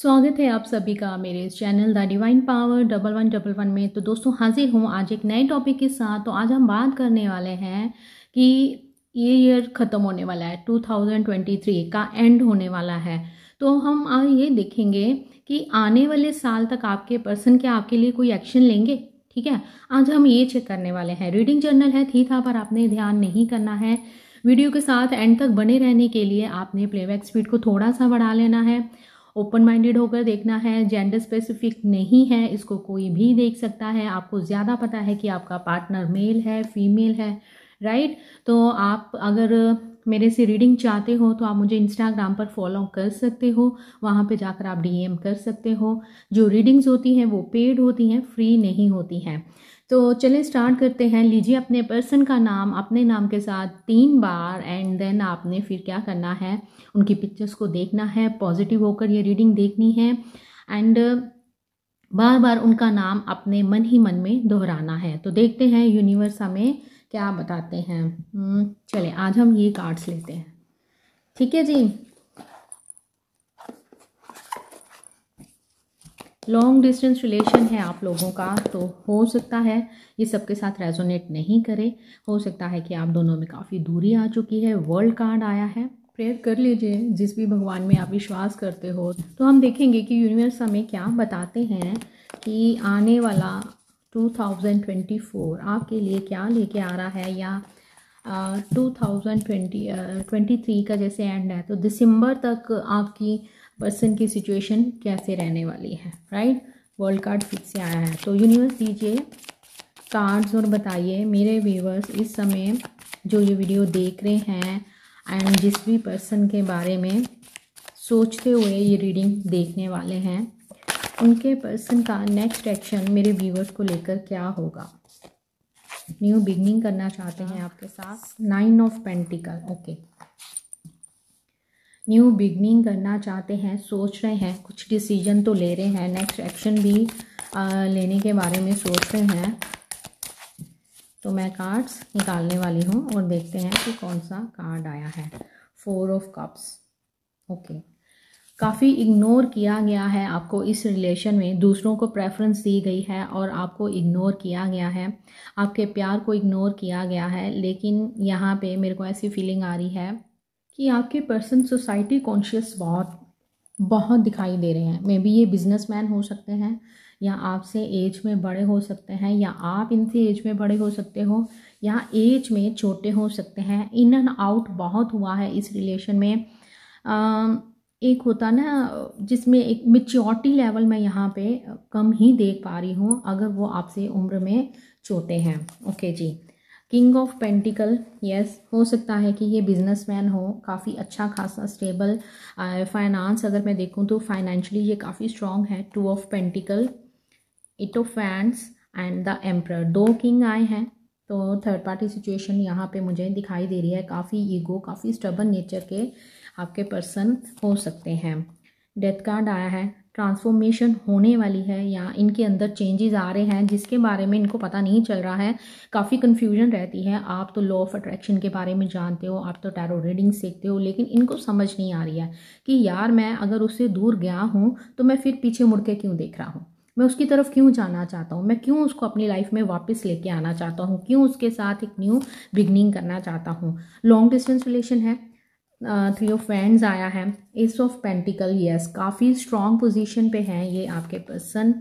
स्वागत है आप सभी का मेरे इस channel the divine power double one double one में तो दोस्तों हाजिर हूँ आज एक नए टॉपिक के साथ तो आज हम बात करने वाले हैं कि ये ईयर ख़त्म होने वाला है 2023 का एंड होने वाला है तो हम आज ये देखेंगे कि आने वाले साल तक आपके पर्सन क्या आपके लिए कोई एक्शन लेंगे ठीक है आज हम ये चेक करने वाले हैं रीडिंग जर्नल है थी था पर आपने ध्यान नहीं करना है वीडियो के साथ एंड तक बने रहने के लिए आपने प्लेबैक स्पीड को थोड़ा सा बढ़ा लेना है ओपन माइंडेड होकर देखना है जेंडर स्पेसिफिक नहीं है इसको कोई भी देख सकता है आपको ज़्यादा पता है कि आपका पार्टनर मेल है फीमेल है राइट right? तो आप अगर मेरे से रीडिंग चाहते हो तो आप मुझे इंस्टाग्राम पर फॉलो कर सकते हो वहाँ पे जाकर आप डीएम कर सकते हो जो रीडिंग्स होती हैं वो पेड होती हैं फ्री नहीं होती हैं तो चलें स्टार्ट करते हैं लीजिए अपने पर्सन का नाम अपने नाम के साथ तीन बार एंड देन आपने फिर क्या करना है उनकी पिक्चर्स को देखना है पॉजिटिव होकर ये रीडिंग देखनी है एंड बार बार उनका नाम अपने मन ही मन में दोहराना है तो देखते हैं यूनिवर्स हमें क्या बताते हैं हम्म, चले आज हम ये कार्ड्स लेते हैं ठीक है जी लॉन्ग डिस्टेंस रिलेशन है आप लोगों का तो हो सकता है ये सबके साथ रेजोनेट नहीं करे हो सकता है कि आप दोनों में काफ़ी दूरी आ चुकी है वर्ल्ड कार्ड आया है प्रेयर कर लीजिए जिस भी भगवान में आप विश्वास करते हो तो हम देखेंगे कि यूनिवर्स हमें क्या बताते हैं कि आने वाला 2024 आपके लिए क्या लेके आ रहा है या two thousand twenty twenty three का जैसे एंड है तो दिसंबर तक आपकी पर्सन की सिचुएशन कैसे रहने वाली है राइट वर्ल्ड कार्ड फिर से आया है तो यूनिवर्स दीजिए कार्ड्स और बताइए मेरे व्यूवर्स इस समय जो ये वीडियो देख रहे हैं एंड जिस भी पर्सन के बारे में सोचते हुए ये रीडिंग देखने वाले हैं उनके पर्सन का नेक्स्ट एक्शन मेरे व्यूवर्स को लेकर क्या होगा न्यू बिगनिंग करना चाहते हैं आपके साथ nine of pentacles okay new beginning करना चाहते हैं सोच रहे हैं कुछ डिसीजन तो ले रहे हैं नेक्स्ट एक्शन भी आ, लेने के बारे में सोच रहे हैं तो मैं कार्ड्स निकालने वाली हूँ और देखते हैं कि कौन सा कार्ड आया है फोर ऑफ कप्स ओके काफ़ी इग्नोर किया गया है आपको इस रिलेशन में दूसरों को प्रेफरेंस दी गई है और आपको इग्नोर किया गया है आपके प्यार को इग्नोर किया गया है लेकिन यहाँ पे मेरे को ऐसी फीलिंग आ रही है कि आपके पर्सन सोसाइटी कॉन्शियस बहुत बहुत दिखाई दे रहे हैं मे बी ये मैन हो सकते हैं या आपसे एज में बड़े हो सकते हैं या आप इनसे एज में बड़े हो सकते हो या एज में छोटे हो सकते हैं इन एंड आउट बहुत हुआ है इस रिलेशन में आ, एक होता ना जिसमें एक मिच्योरिटी लेवल मैं यहाँ पे कम ही देख पा रही हूँ अगर वो आपसे उम्र में छोटे हैं ओके जी किंग ऑफ पेंटिकल यस हो सकता है कि ये बिजनेसमैन हो काफ़ी अच्छा खासा स्टेबल फाइनेंस uh, अगर मैं देखूँ तो फाइनेंशली ये काफ़ी स्ट्रांग है two of pentacle eight of फैंस एंड द एम्प्रर दो किंग आए हैं तो थर्ड पार्टी सिचुएशन यहाँ पे मुझे दिखाई दे रही है काफ़ी ईगो काफ़ी स्टबन नेचर के आपके पर्सन हो सकते हैं डेथ कार्ड आया है ट्रांसफॉर्मेशन होने वाली है या इनके अंदर चेंजेस आ रहे हैं जिसके बारे में इनको पता नहीं चल रहा है काफ़ी कन्फ्यूजन रहती है आप तो लॉ ऑफ अट्रैक्शन के बारे में जानते हो आप तो टैरो रीडिंग सीखते हो लेकिन इनको समझ नहीं आ रही है कि यार मैं अगर उससे दूर गया हूँ तो मैं फिर पीछे मुड़ के क्यों देख रहा हूँ मैं उसकी तरफ क्यों जाना चाहता हूँ मैं क्यों उसको अपनी लाइफ में वापस लेके आना चाहता हूँ क्यों उसके साथ एक न्यू बिगनिंग करना चाहता हूँ लॉन्ग डिस्टेंस रिलेशन है थ्री ऑफ फैंड आया है एस ऑफ पेंटिकल यस काफ़ी स्ट्रॉन्ग पोजिशन पे हैं ये आपके पर्सन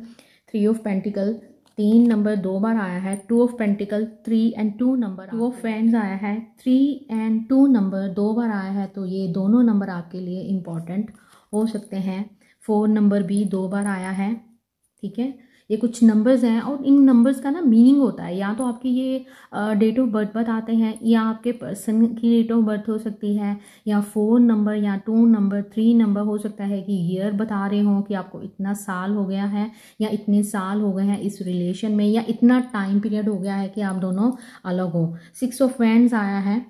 थ्री ऑफ पेंटिकल तीन नंबर दो बार आया है two of pentacle three and two number two of wand आया है थ्री एंड टू नंबर दो बार आया है तो ये दोनों नंबर आपके लिए इम्पॉर्टेंट हो सकते हैं फोर नंबर भी दो बार आया है ठीक है ये कुछ नंबर्स हैं और इन नंबर्स का ना मीनिंग होता है या तो आपकी ये डेट ऑफ बर्थ बताते हैं या आपके पर्सन की डेट ऑफ बर्थ हो सकती है या फ़ोन नंबर या टू नंबर थ्री नंबर हो सकता है कि ईयर बता रहे हो कि आपको इतना साल हो गया है या इतने साल हो गए हैं इस रिलेशन में या इतना टाइम पीरियड हो गया है कि आप दोनों अलग हो सिक्स ऑफ फ्रेंड्स आया है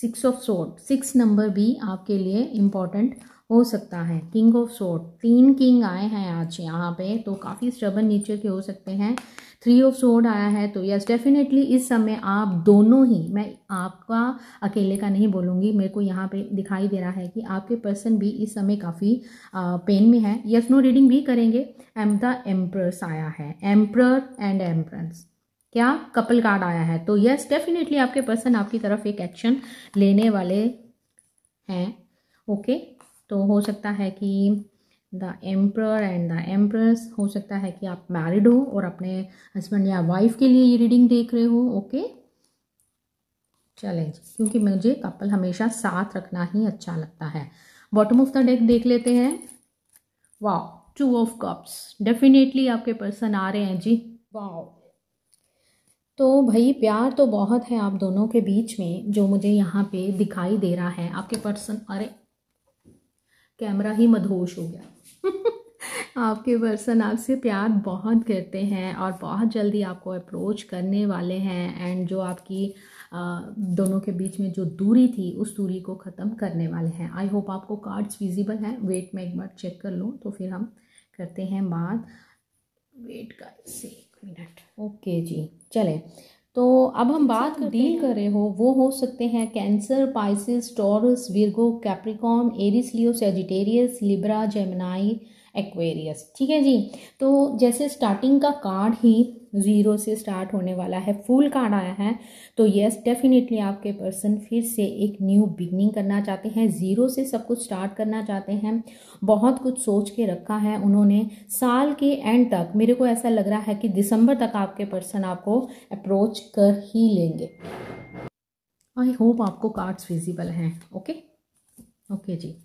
six of sword six number भी आपके लिए इम्पॉर्टेंट हो सकता है किंग ऑफ सोर्ड तीन किंग आए हैं आज यहाँ पे तो काफ़ी स्टबन नेचर के हो सकते हैं थ्री ऑफ सोर्ड आया है तो यस डेफिनेटली इस समय आप दोनों ही मैं आपका अकेले का नहीं बोलूँगी मेरे को यहाँ पे दिखाई दे रहा है कि आपके पर्सन भी इस समय काफ़ी पेन में है यस नो रीडिंग भी करेंगे एम द एम्प्रस आया है एम्प्रर एंड एम्प्रस क्या कपल कार्ड आया है तो यस डेफिनेटली आपके पर्सन आपकी तरफ एक एक्शन लेने वाले हैं ओके okay? तो हो सकता है कि the emperor and the empress हो सकता है कि आप मैरिड हो और अपने हस्बैंड या वाइफ के लिए ये रीडिंग देख रहे हो ओके चलें क्योंकि मुझे कपल हमेशा साथ रखना ही अच्छा लगता है बॉटम ऑफ द डेक देख लेते हैं wow two of cups definitely आपके पर्सन आ रहे हैं जी वाओ तो भाई प्यार तो बहुत है आप दोनों के बीच में जो मुझे यहाँ पे दिखाई दे रहा है आपके पर्सन अरे कैमरा ही मधोश हो गया आपके पर्सन आपसे प्यार बहुत करते हैं और बहुत जल्दी आपको अप्रोच करने वाले हैं एंड जो आपकी दोनों के बीच में जो दूरी थी उस दूरी को ख़त्म करने वाले हैं आई होप आपको कार्ड्स विजिबल हैं वेट मैं एक बार चेक कर लूँ तो फिर हम करते हैं बात वेट का एक मिनट ओके जी चले तो अब हम बात डील कर रहे हो वो हो सकते हैं Cancer Pisces Taurus Virgo Capricorn Aries Leo Sagittarius Libra Gemini Aquarius ठीक है जी तो जैसे स्टार्टिंग का कार्ड ही ज़ीरो से स्टार्ट होने वाला है फुल कार्ड आया है तो यस डेफिनेटली आपके पर्सन फिर से एक न्यू बिगनिंग करना चाहते हैं ज़ीरो से सब कुछ स्टार्ट करना चाहते हैं बहुत कुछ सोच के रखा है उन्होंने साल के एंड तक मेरे को ऐसा लग रहा है कि दिसंबर तक आपके पर्सन आपको अप्रोच कर ही लेंगे आई होप आपको कार्ड्स विजिबल हैं ओके ओके जी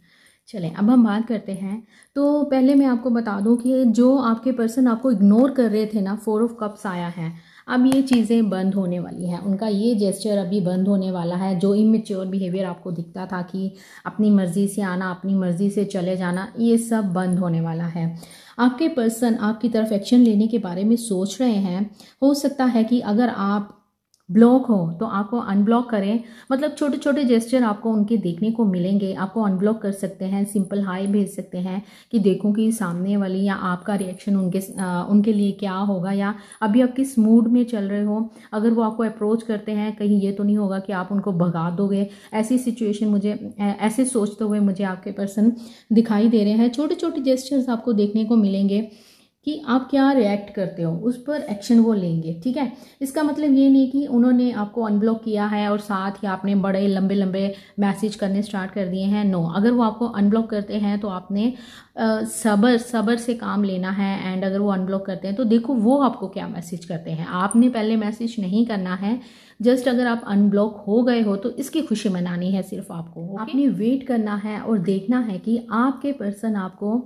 चलें अब हम बात करते हैं तो पहले मैं आपको बता दूं कि जो आपके पर्सन आपको इग्नोर कर रहे थे ना फोर ऑफ कप्स आया है अब ये चीज़ें बंद होने वाली हैं उनका ये जेस्चर अभी बंद होने वाला है जो इमेच्योर बिहेवियर आपको दिखता था कि अपनी मर्ज़ी से आना अपनी मर्ज़ी से चले जाना ये सब बंद होने वाला है आपके पर्सन आपकी तरफ एक्शन लेने के बारे में सोच रहे हैं हो सकता है कि अगर आप ब्लॉक हो तो आपको अनब्लॉक करें मतलब छोटे छोटे जेस्चर आपको उनके देखने को मिलेंगे आपको अनब्लॉक कर सकते हैं सिंपल हाई भेज सकते हैं कि देखो कि सामने वाली या आपका रिएक्शन उनके आ, उनके लिए क्या होगा या अभी आप किस मूड में चल रहे हो अगर वो आपको अप्रोच करते हैं कहीं ये तो नहीं होगा कि आप उनको भगा दोगे ऐसी सिचुएशन मुझे ऐसे सोचते हुए मुझे आपके पर्सन दिखाई दे रहे हैं छोटे छोटे जेस्चर्स आपको देखने को मिलेंगे कि आप क्या रिएक्ट करते हो उस पर एक्शन वो लेंगे ठीक है इसका मतलब ये नहीं कि उन्होंने आपको अनब्लॉक किया है और साथ ही आपने बड़े लंबे लंबे मैसेज करने स्टार्ट कर दिए हैं नो अगर वो आपको अनब्लॉक करते हैं तो आपने सबर सबर से काम लेना है एंड अगर वो अनब्लॉक करते हैं तो देखो वो आपको क्या मैसेज करते हैं आपने पहले मैसेज नहीं करना है जस्ट अगर आप अनब्लॉक हो गए हो तो इसकी खुशी मनानी है सिर्फ आपको okay? आपने वेट करना है और देखना है कि आपके पर्सन आपको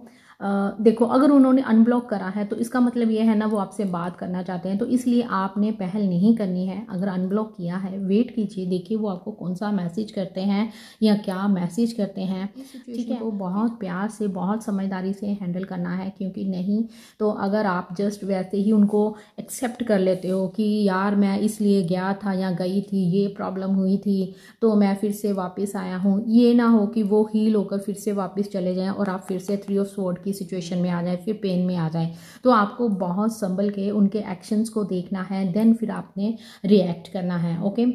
देखो अगर उन्होंने अनब्लॉक करा है तो इसका मतलब ये है ना वो आपसे बात करना चाहते हैं तो इसलिए आपने पहल नहीं करनी है अगर अनब्लॉक किया है वेट कीजिए देखिए वो आपको कौन सा मैसेज करते हैं या क्या मैसेज करते हैं ठीक है वो बहुत प्यार से बहुत समझदारी से हैंडल करना है क्योंकि नहीं तो अगर आप जस्ट वैसे ही उनको एक्सेप्ट कर लेते हो कि यार मैं इसलिए गया था या गई थी ये प्रॉब्लम हुई थी तो मैं फिर से वापस आया हूँ ये ना हो कि वो हील होकर फिर से वापस चले जाएँ और आप फिर से थ्री ऑफ स्वॉर्ड की सिचुएशन में आ जाए फिर पेन में आ जाए तो आपको बहुत संभल के उनके एक्शंस को देखना है देन फिर आपने रिएक्ट करना है ओके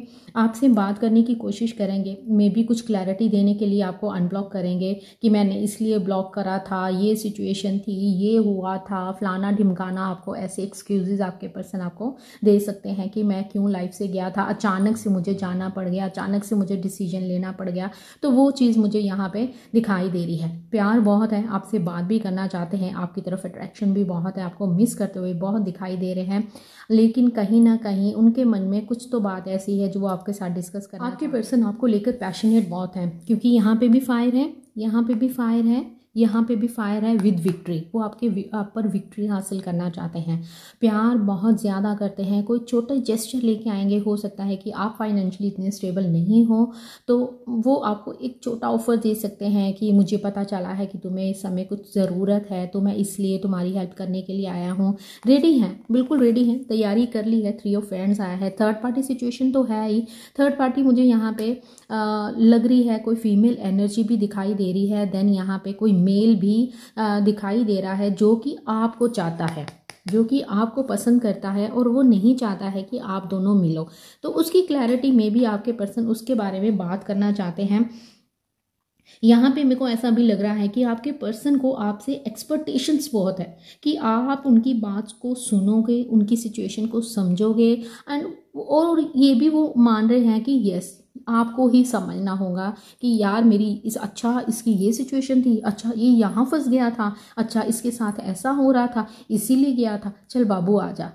आपसे बात करने की कोशिश करेंगे मे बी कुछ क्लैरिटी देने के लिए आपको अनब्लॉक करेंगे कि मैंने इसलिए ब्लॉक करा था ये सिचुएशन थी ये हुआ था फलाना ढिमकाना आपको ऐसे एक्सक्यूजेज आपके पर्सन आपको दे सकते हैं कि मैं क्यों लाइफ से गया था अचानक से मुझे जाना पड़ गया अचानक से मुझे डिसीजन लेना पड़ गया तो वो चीज़ मुझे यहाँ पे दिखाई दे रही है प्यार बहुत है आपसे बात भी करना चाहते हैं आपकी तरफ अट्रैक्शन भी बहुत है आपको मिस करते हुए बहुत दिखाई दे रहे हैं लेकिन कहीं ना कहीं उनके मन में कुछ तो बात ऐसी है जो वो आपके साथ डिस्कस कर आपके पर्सन आपको लेकर पैशनेट बहुत है क्योंकि यहाँ पर भी फायर है यहाँ पर भी फायर है यहाँ पे भी फायर है विद विक्ट्री वो आपके आप पर विक्ट्री हासिल करना चाहते हैं प्यार बहुत ज़्यादा करते हैं कोई छोटे जेस्चर लेके आएंगे हो सकता है कि आप फाइनेंशियली इतने स्टेबल नहीं हो तो वो आपको एक छोटा ऑफर दे सकते हैं कि मुझे पता चला है कि तुम्हें इस समय कुछ ज़रूरत है तो मैं इसलिए तुम्हारी हेल्प करने के लिए आया हूँ रेडी हैं बिल्कुल रेडी हैं तैयारी कर ली है थ्री ऑफ फ्रेंड्स आया है थर्ड पार्टी सिचुएशन तो है ही थर्ड पार्टी मुझे यहाँ पर लग रही है कोई फीमेल एनर्जी भी दिखाई दे रही है देन यहाँ पर कोई मेल भी दिखाई दे रहा है जो कि आपको चाहता है जो कि आपको पसंद करता है और वो नहीं चाहता है कि आप दोनों मिलो तो उसकी क्लैरिटी में भी आपके पर्सन उसके बारे में बात करना चाहते हैं यहाँ पे मेरे को ऐसा भी लग रहा है कि आपके पर्सन को आपसे एक्सपेक्टेशंस बहुत है कि आप उनकी बात को सुनोगे उनकी सिचुएशन को समझोगे एंड और ये भी वो मान रहे हैं कि यस आपको ही समझना होगा कि यार मेरी इस अच्छा इसकी ये सिचुएशन थी अच्छा ये यहाँ फंस गया था अच्छा इसके साथ ऐसा हो रहा था इसीलिए गया था चल बाबू आ जा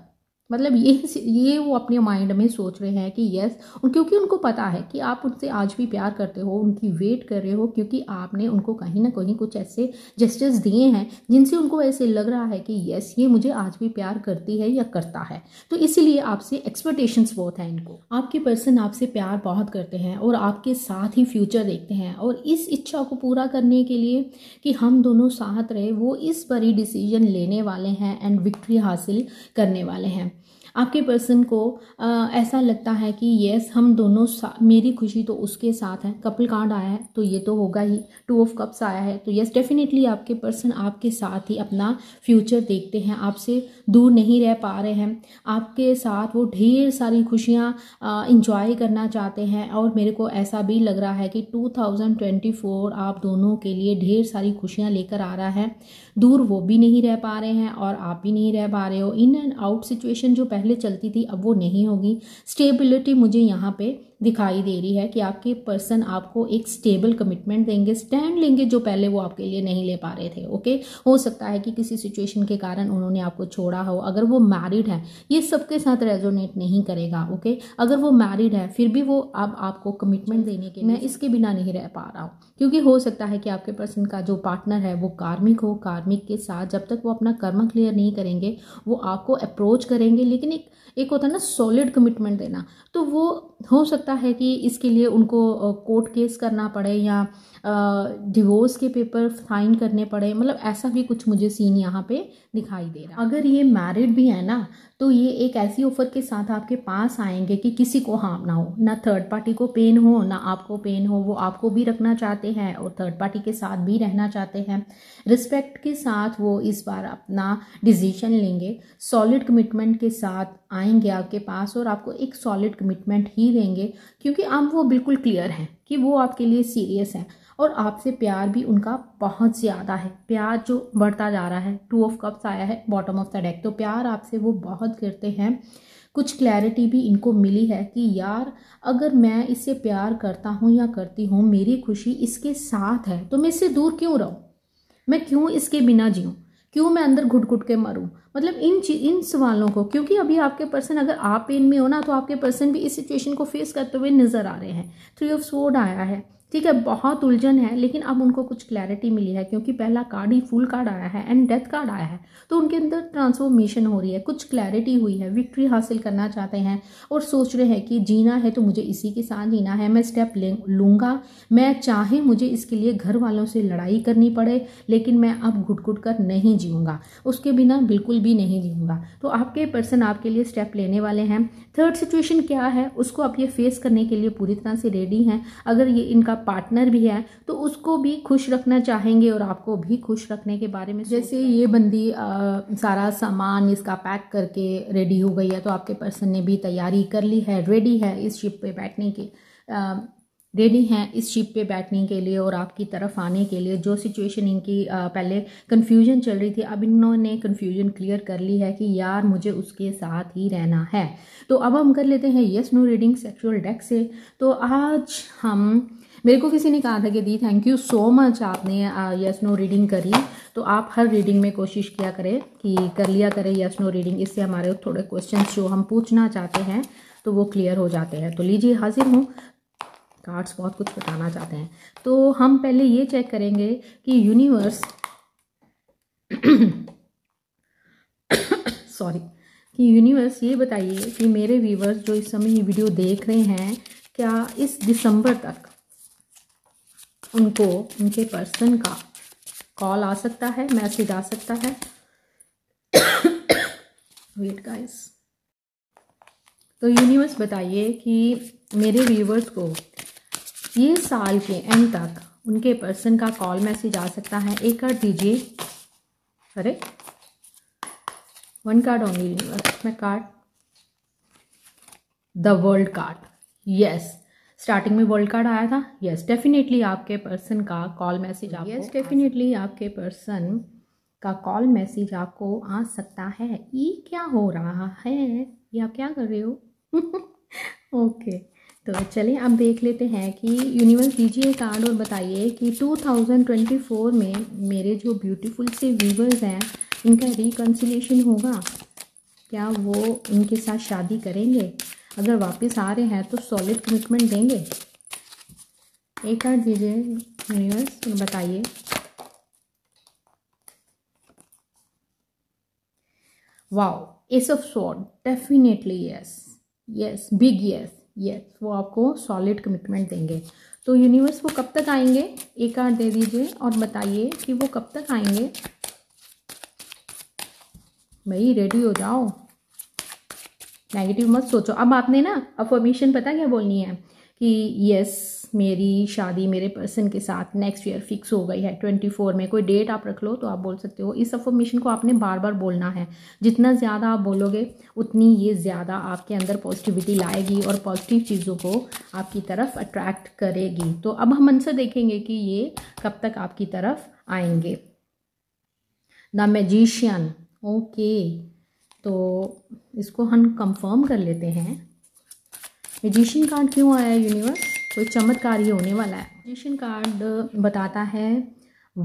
मतलब ये ये वो अपने माइंड में सोच रहे हैं कि यस क्योंकि उनको पता है कि आप उनसे आज भी प्यार करते हो उनकी वेट कर रहे हो क्योंकि आपने उनको कहीं ना कहीं कुछ ऐसे जेस्टर्स दिए हैं जिनसे उनको ऐसे लग रहा है कि यस ये मुझे आज भी प्यार करती है या करता है तो इसीलिए आपसे एक्सपेक्टेशंस बहुत हैं इनको आपके पर्सन आपसे प्यार बहुत करते हैं और आपके साथ ही फ्यूचर देखते हैं और इस इच्छा को पूरा करने के लिए कि हम दोनों साथ रहे वो इस बड़ी डिसीजन लेने वाले हैं एंड विक्ट्री हासिल करने वाले हैं आपके पर्सन को आ, ऐसा लगता है कि येस हम दोनों मेरी खुशी तो उसके साथ है कपल कार्ड आया है तो ये तो होगा ही टू ऑफ कप्स आया है तो यस डेफिनेटली आपके पर्सन आपके साथ ही अपना फ्यूचर देखते हैं आपसे दूर नहीं रह पा रहे हैं आपके साथ वो ढेर सारी खुशियाँ इंजॉय करना चाहते हैं और मेरे को ऐसा भी लग रहा है कि टू आप दोनों के लिए ढेर सारी खुशियाँ लेकर आ रहा है दूर वो भी नहीं रह पा रहे हैं और आप भी नहीं रह पा रहे हो इन एंड आउट सिचुएशन जो पहले पहले चलती थी अब वो नहीं होगी स्टेबिलिटी मुझे यहाँ पे दिखाई दे रही है कि आपके पर्सन आपको एक स्टेबल कमिटमेंट देंगे स्टैंड लेंगे जो पहले वो आपके लिए नहीं ले पा रहे थे ओके हो सकता है कि किसी सिचुएशन के कारण उन्होंने आपको छोड़ा हो अगर वो मैरिड है ये सबके साथ रेजोनेट नहीं करेगा ओके अगर वो मैरिड है फिर भी वो अब आपको कमिटमेंट देने के मैं इसके बिना नहीं रह पा रहा हूँ क्योंकि हो सकता है कि आपके पर्सन का जो पार्टनर है वो कार्मिक हो कार्मिक के साथ जब तक वो अपना कर्म क्लियर नहीं करेंगे वो आपको अप्रोच करेंगे लेकिन एक एक होता है ना सॉलिड कमिटमेंट देना तो वो हो सकता है कि इसके लिए उनको कोर्ट केस करना पड़े या डिवोर्स के पेपर साइन करने पड़े मतलब ऐसा भी कुछ मुझे सीन यहाँ पे दिखाई दे रहा है अगर ये मैरिड भी है ना तो ये एक ऐसी ऑफर के साथ आपके पास आएंगे कि किसी को हार्म ना हो ना थर्ड पार्टी को पेन हो ना आपको पेन हो वो आपको भी रखना चाहते हैं और थर्ड पार्टी के साथ भी रहना चाहते हैं रिस्पेक्ट के साथ वो इस बार अपना डिसीजन लेंगे सॉलिड कमिटमेंट के साथ आएंगे आपके पास और आपको एक सॉलिड कमिटमेंट ही ही देंगे क्योंकि अब वो बिल्कुल क्लियर हैं कि वो आपके लिए सीरियस हैं और आपसे प्यार भी उनका बहुत ज़्यादा है प्यार जो बढ़ता जा रहा है टू ऑफ कप्स आया है बॉटम ऑफ द डेक तो प्यार आपसे वो बहुत करते हैं कुछ क्लैरिटी भी इनको मिली है कि यार अगर मैं इससे प्यार करता हूँ या करती हूँ मेरी खुशी इसके साथ है तो मैं इससे दूर क्यों रहूँ मैं क्यों इसके बिना जीऊँ क्यों मैं अंदर घुट घुट के मरूं मतलब इन इन सवालों को क्योंकि अभी आपके पर्सन अगर आप पेन में हो ना तो आपके पर्सन भी इस सिचुएशन को फेस करते हुए नज़र आ रहे हैं थ्री ऑफ सोड आया है ठीक है बहुत उलझन है लेकिन अब उनको कुछ क्लैरिटी मिली है क्योंकि पहला कार्ड ही फुल कार्ड आया है एंड डेथ कार्ड आया है तो उनके अंदर ट्रांसफॉर्मेशन हो रही है कुछ क्लैरिटी हुई है विक्ट्री हासिल करना चाहते हैं और सोच रहे हैं कि जीना है तो मुझे इसी के साथ जीना है मैं स्टेप ले लूँगा मैं चाहे मुझे इसके लिए घर वालों से लड़ाई करनी पड़े लेकिन मैं अब घुट घुट कर नहीं जीऊँगा उसके बिना बिल्कुल भी नहीं जीऊँगा तो आपके पर्सन आपके लिए स्टेप लेने वाले हैं थर्ड सिचुएशन क्या है उसको आप ये फेस करने के लिए पूरी तरह से रेडी हैं अगर ये इनका पार्टनर भी है तो उसको भी खुश रखना चाहेंगे और आपको भी खुश रखने के बारे में जैसे ये बंदी आ, सारा सामान इसका पैक करके रेडी हो गई है तो आपके पर्सन ने भी तैयारी कर ली है रेडी है इस शिप पे बैठने की आ, रेडी हैं इस शिप पे बैठने के लिए और आपकी तरफ आने के लिए जो सिचुएशन इनकी पहले कन्फ्यूजन चल रही थी अब इन्होंने कन्फ्यूजन क्लियर कर ली है कि यार मुझे उसके साथ ही रहना है तो अब हम कर लेते हैं yes no reading sexual deck से तो आज हम मेरे को किसी ने कहा था कि दी थैंक यू सो मच आपने यस नो रीडिंग करी तो आप हर रीडिंग में कोशिश किया करें कि कर लिया करें यस नो रीडिंग इससे हमारे थोड़े क्वेश्चन जो हम पूछना चाहते हैं तो वो क्लियर हो जाते हैं तो लीजिए हाजिर हूँ कार्ड्स बहुत कुछ बताना चाहते हैं तो हम पहले ये चेक करेंगे कि यूनिवर्स सॉरी कि यूनिवर्स ये बताइए कि मेरे व्यूवर्स जो इस समय ये वीडियो देख रहे हैं क्या इस दिसंबर तक उनको उनके पर्सन का कॉल आ सकता है मैसेज आ सकता है वेट गाइस तो यूनिवर्स बताइए कि मेरे व्यूवर्स को ये साल के एंड तक उनके पर्सन का कॉल मैसेज आ सकता है एक कार्ड दीजिए अरे वन कार्ड ओनली यूनिवर्स मैं card the world card yes starting में वर्ल्ड कार्ड आया था यस डेफिनेटली आपके पर्सन का कॉल मैसेज आपको यस डेफिनेटली आपके पर्सन का कॉल मैसेज आपको आ सकता है ये क्या हो रहा है ये आप क्या कर रहे हो ओके तो चलिए अब देख लेते हैं कि यूनिवर्स दीजिए कार्ड और बताइए कि 2024 में मेरे जो ब्यूटीफुल से व्यूवर्स हैं इनका रिकन्सिलेशन होगा क्या वो इनके साथ शादी करेंगे अगर वापस आ रहे हैं तो सॉलिड कमिटमेंट देंगे एक कार्ड दीजिए यूनिवर्स बताइए wow ace of sword definitely yes yes big yes yes वो आपको सॉलिड कमिटमेंट देंगे तो यूनिवर्स वो कब तक आएंगे एक कार्ड दे दीजिए और बताइए कि वो कब तक आएंगे भाई रेडी हो जाओ नेगेटिव मत सोचो अब आपने ना अफॉर्मेशन पता क्या बोलनी है कि यस मेरी शादी मेरे पर्सन के साथ नेक्स्ट ईयर फिक्स हो गई है ट्वेंटी फोर में कोई डेट आप रख लो तो आप बोल सकते हो इस अफॉर्मेशन को आपने बार बार बोलना है जितना ज़्यादा आप बोलोगे उतनी ये ज़्यादा आपके अंदर पॉजिटिविटी लाएगी और पॉजिटिव चीज़ों को आपकी तरफ अट्रैक्ट करेगी तो अब हम आंसर देखेंगे कि ये कब तक आपकी तरफ आएंगे द मैजिशियन ओके तो इसको हम कंफर्म कर लेते हैं मजिशियन कार्ड क्यों आया है यूनिवर्स कोई चमत्कार ही होने वाला है मजिशियन कार्ड बताता है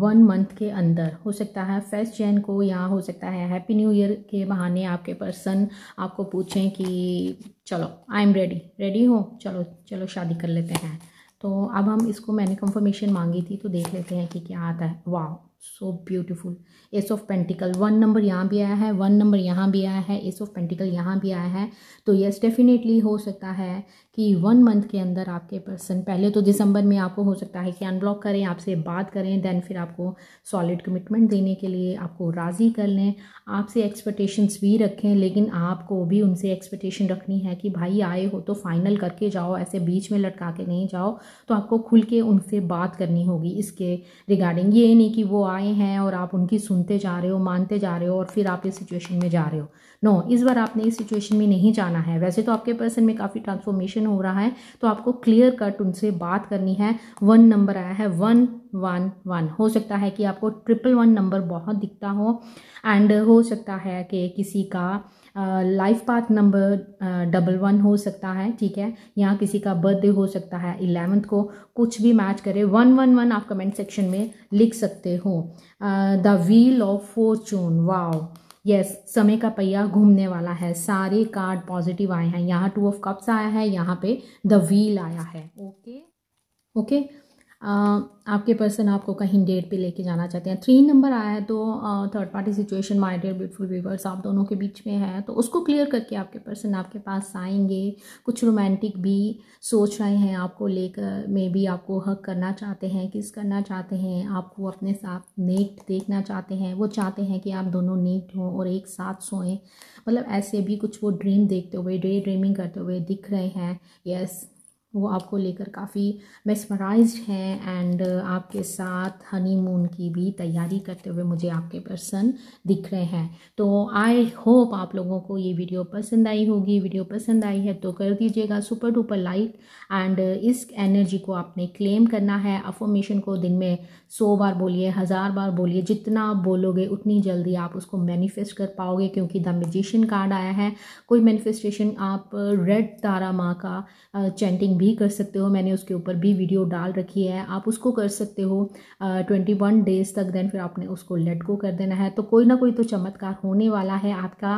वन मंथ के अंदर हो सकता है फर्स्ट जैन को या हो सकता है हैप्पी न्यू ईयर के बहाने आपके पर्सन आपको पूछें कि चलो आई एम रेडी रेडी हो चलो चलो शादी कर लेते हैं तो अब हम इसको मैंने कंफर्मेशन मांगी थी तो देख लेते हैं कि क्या आता है वाह so beautiful ace of pentacle one number यहाँ भी आया है वन नंबर यहाँ भी आया है एस ऑफ पेंटिकल यहाँ भी आया है तो यस डेफिनेटली हो सकता है कि वन मंथ के अंदर आपके पर्सन पहले तो दिसंबर में आपको हो सकता है कि अनब्लॉक करें आपसे बात करें देन फिर आपको सॉलिड कमिटमेंट देने के लिए आपको राज़ी कर लें आपसे एक्सपेक्टेशंस भी रखें लेकिन आपको भी उनसे एक्सपेक्टेशन रखनी है कि भाई आए हो तो फाइनल करके जाओ ऐसे बीच में लटका के नहीं जाओ तो आपको खुल के उनसे बात करनी होगी इसके रिगार्डिंग ये नहीं कि वो आए हैं और आप उनकी सुनते जा रहे हो मानते जा रहे हो और फिर आप इस सिचुएशन में जा रहे हो नो no, इस बार आपने इस सिचुएशन में नहीं जाना है वैसे तो आपके पर्सन में काफ़ी ट्रांसफॉर्मेशन हो रहा है तो आपको क्लियर कट उनसे बात करनी है वन नंबर आया है वन वन वन हो सकता है कि आपको ट्रिपल वन नंबर बहुत दिखता हो एंड हो सकता है कि किसी का life path number double one हो सकता है ठीक है या किसी का बर्थडे हो सकता है इलेवंथ को कुछ भी मैच करे वन वन वन आप कमेंट सेक्शन में लिख सकते हो the wheel of fortune wow yes समय का पहिया घूमने वाला है सारे कार्ड पॉजिटिव आए हैं यहाँ टू ऑफ कप्स आया है यहाँ पे द व्हील आया है ओके ओके आपके पर्सन आपको कहीं डेट पे लेके जाना चाहते हैं थ्री नंबर आया है तो third party situation my dear beautiful viewers आप दोनों के बीच में है तो उसको क्लियर करके आपके पर्सन आपके पास आएंगे कुछ रोमांटिक भी सोच रहे हैं आपको लेकर मे भी आपको हक करना चाहते हैं किस करना चाहते हैं आपको अपने साथ नेट देखना चाहते हैं वो चाहते हैं कि आप दोनों नेट हों और एक साथ सोएं मतलब ऐसे भी कुछ वो ड्रीम देखते हुए डे ड्रीमिंग करते हुए दिख रहे हैं यस वो आपको लेकर काफ़ी मेस्मराइज हैं एंड uh, आपके साथ हनीमून की भी तैयारी करते हुए मुझे आपके पर्सन दिख रहे हैं तो आई होप आप लोगों को ये वीडियो पसंद आई होगी वीडियो पसंद आई है तो कर दीजिएगा सुपर डुपर लाइक एंड इस एनर्जी को आपने क्लेम करना है अफॉर्मेशन को दिन में सौ बार बोलिए हज़ार बार बोलिए जितना बोलोगे उतनी जल्दी आप उसको मैनिफेस्ट कर पाओगे क्योंकि द मेजिशन कार्ड आया है कोई मैनिफेस्टेशन आप रेड uh, तारा माँ का चैंटिंग uh, भी कर सकते हो मैंने उसके ऊपर भी वीडियो डाल रखी है आप उसको कर सकते हो ट्वेंटी वन डेज़ तक देन फिर आपने उसको लेट को कर देना है तो कोई ना कोई तो चमत्कार होने वाला है आपका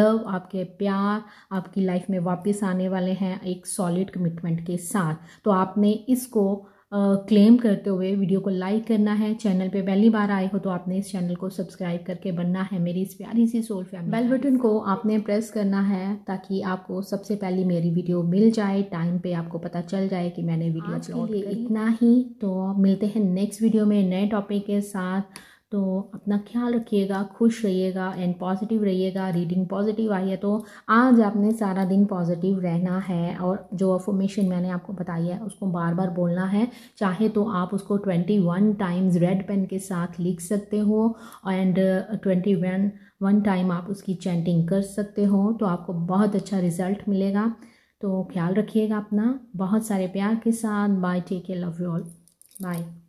लव आपके प्यार आपकी लाइफ में वापस आने वाले हैं एक सॉलिड कमिटमेंट के साथ तो आपने इसको क्लेम करते हुए वीडियो को लाइक करना है चैनल पे पहली बार आए हो तो आपने इस चैनल को सब्सक्राइब करके बनना है मेरी इस प्यारी सी सोल फैमिली बेल बटन को आपने प्रेस करना है ताकि आपको सबसे पहले मेरी वीडियो मिल जाए टाइम पे आपको पता चल जाए कि मैंने वीडियो अपलोड इतना ही तो मिलते हैं नेक्स्ट वीडियो में नए टॉपिक के साथ तो अपना ख्याल रखिएगा खुश रहिएगा एंड पॉजिटिव रहिएगा रीडिंग पॉजिटिव आई है तो आज आपने सारा दिन पॉजिटिव रहना है और जो अफॉर्मेशन मैंने आपको बताई है उसको बार बार बोलना है चाहे तो आप उसको twenty one times red pen के साथ लिख सकते हो and twenty one one time आप उसकी चैंटिंग कर सकते हो तो आपको बहुत अच्छा रिजल्ट मिलेगा तो ख्याल रखिएगा अपना बहुत सारे प्यार के साथ bye take care love you all bye